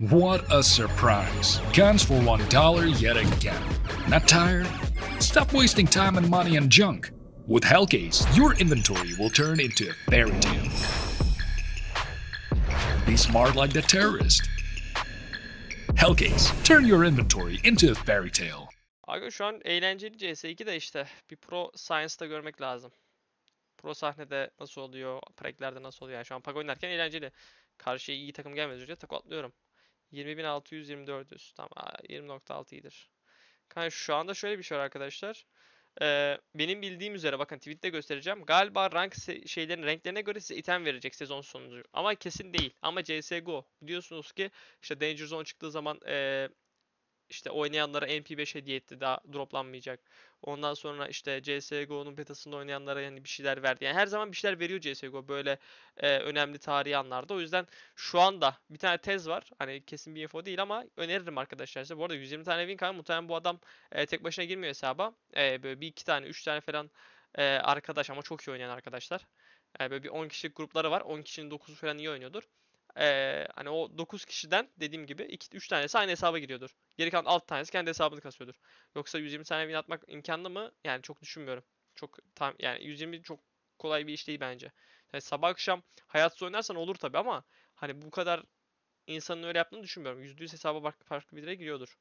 What a surprise. Guns for $1 yet again. Not tired? Stop wasting time and money on junk. With Hellcase, your inventory will turn into a fairy tale. Be smart like the terrorist. Hellcase, turn your inventory into a fairy tale. Aga şu an eğlenceli CS2 de işte bir pro science da görmek lazım. Pro sahnede nasıl oluyor, preklerde nasıl oluyor. Yani şu an pak oynarken eğlenceli. Karşıya iyi takım gelmez önce atlıyorum. 20.624'üz. Tamam 20.6 iyidir. Kanka şu anda şöyle bir şey var arkadaşlar. Ee, benim bildiğim üzere bakın tweette göstereceğim. Galiba rank şeylerin renklerine göre size item verecek sezon sonucu. Ama kesin değil. Ama CSGO biliyorsunuz ki işte Danger Zone çıktığı zaman e, işte oynayanlara MP5 hediye etti daha droplanmayacak. Ondan sonra işte CSGO'nun betasında oynayanlara yani bir şeyler verdi. Yani her zaman bir şeyler veriyor CSGO böyle e, önemli tarihi anlarda. O yüzden şu anda bir tane tez var. Hani kesin bir info değil ama öneririm arkadaşlar. size. bu arada 120 tane win kanka muhtemelen bu adam e, tek başına girmiyor hesaba. E, böyle bir iki tane, üç tane falan e, arkadaş ama çok iyi oynayan arkadaşlar. E, böyle bir 10 kişilik grupları var. 10 kişinin 9'u falan iyi oynuyordur. Ee, hani o 9 kişiden dediğim gibi 2 3 tanesi aynı hesaba giriyordur. Geri kalan 6 tanesi kendi hesabını kasıyordur. Yoksa 120 tane win atmak imkanlı mı? Yani çok düşünmüyorum. Çok tam yani 120 çok kolay bir iş değil bence. Yani sabah akşam hayat oynarsan olur tabi ama hani bu kadar insanın öyle yaptığını düşünmüyorum. %100 hesaba farklı, farklı bir yere giriyordur.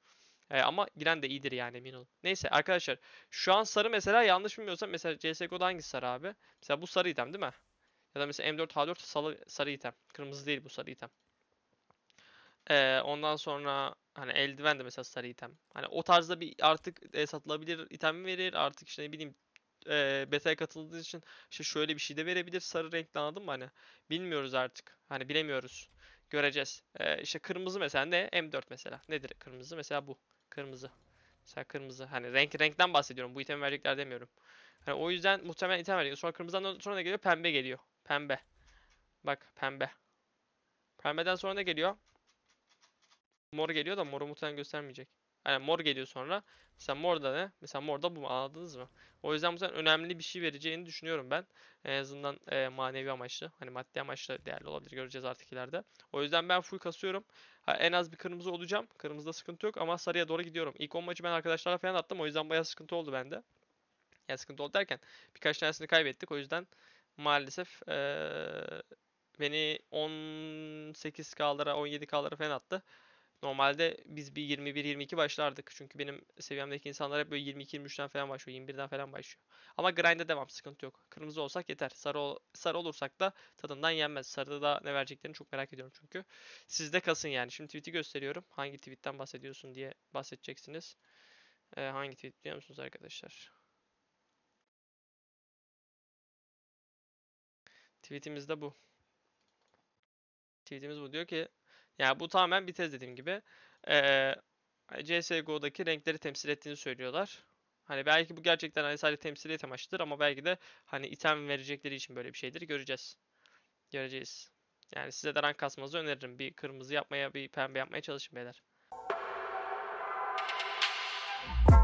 E, ama giren de iyidir yani emin olun. Neyse arkadaşlar şu an sarı mesela yanlış bilmiyorsam mesela CSGO'da hangi sarı abi? Mesela bu sarı item değil mi? Ya da mesela M4H4 sarı, sarı item. Kırmızı değil bu sarı item. Ee, ondan sonra hani eldiven de mesela sarı item. Hani o tarzda bir artık e, satılabilir item verir. Artık işte ne bileyim e, beta'ya katıldığı için işte şöyle bir şey de verebilir sarı renkli anladın mı hani? Bilmiyoruz artık. Hani bilemiyoruz. Göreceğiz. E, işte kırmızı mesela ne? M4 mesela. Nedir kırmızı? Mesela bu. Kırmızı. Mesela kırmızı. Hani renk renkten bahsediyorum. Bu item verecekler demiyorum. Hani o yüzden muhtemelen item veriyor. Sonra kırmızıdan sonra ne geliyor? Pembe geliyor. Pembe. Bak pembe. Pembeden sonra ne geliyor? Mor geliyor da moru muhtemelen göstermeyecek. Yani mor geliyor sonra. Mesela mor da ne? Mesela mor da bu mu? Anladınız mı? O yüzden bu sen önemli bir şey vereceğini düşünüyorum ben. En azından e, manevi amaçlı. Hani maddi amaçlı değerli olabilir. Göreceğiz artık ileride. O yüzden ben full kasıyorum. Ha, en az bir kırmızı olacağım. Kırmızıda sıkıntı yok ama sarıya doğru gidiyorum. İlk 10 maçı ben arkadaşlara falan attım. O yüzden bayağı sıkıntı oldu bende. Yani sıkıntı oldu derken birkaç tanesini kaybettik. O yüzden maalesef e, beni 18K'lara 17K'lara falan attı. Normalde biz bir 21-22 başlardık. Çünkü benim seviyemdeki insanlar hep böyle 22-23'ten falan başlıyor. 21'den falan başlıyor. Ama grind'e devam sıkıntı yok. Kırmızı olsak yeter. Sarı, ol sarı olursak da tadından yenmez. Sarıda da ne vereceklerini çok merak ediyorum çünkü. Sizde kasın yani. Şimdi tweet'i gösteriyorum. Hangi tweet'ten bahsediyorsun diye bahsedeceksiniz. Ee, hangi tweet biliyor musunuz arkadaşlar? Tweetimiz de bu. Tweetimiz bu. Diyor ki yani bu tamamen bir tez dediğim gibi. Ee, CSGO'daki renkleri temsil ettiğini söylüyorlar. Hani belki bu gerçekten hani sadece temsiliyet amaçlıdır ama belki de hani item verecekleri için böyle bir şeydir. Göreceğiz. Göreceğiz. Yani size de rank kasmanızı öneririm. Bir kırmızı yapmaya, bir pembe yapmaya çalışın beyler.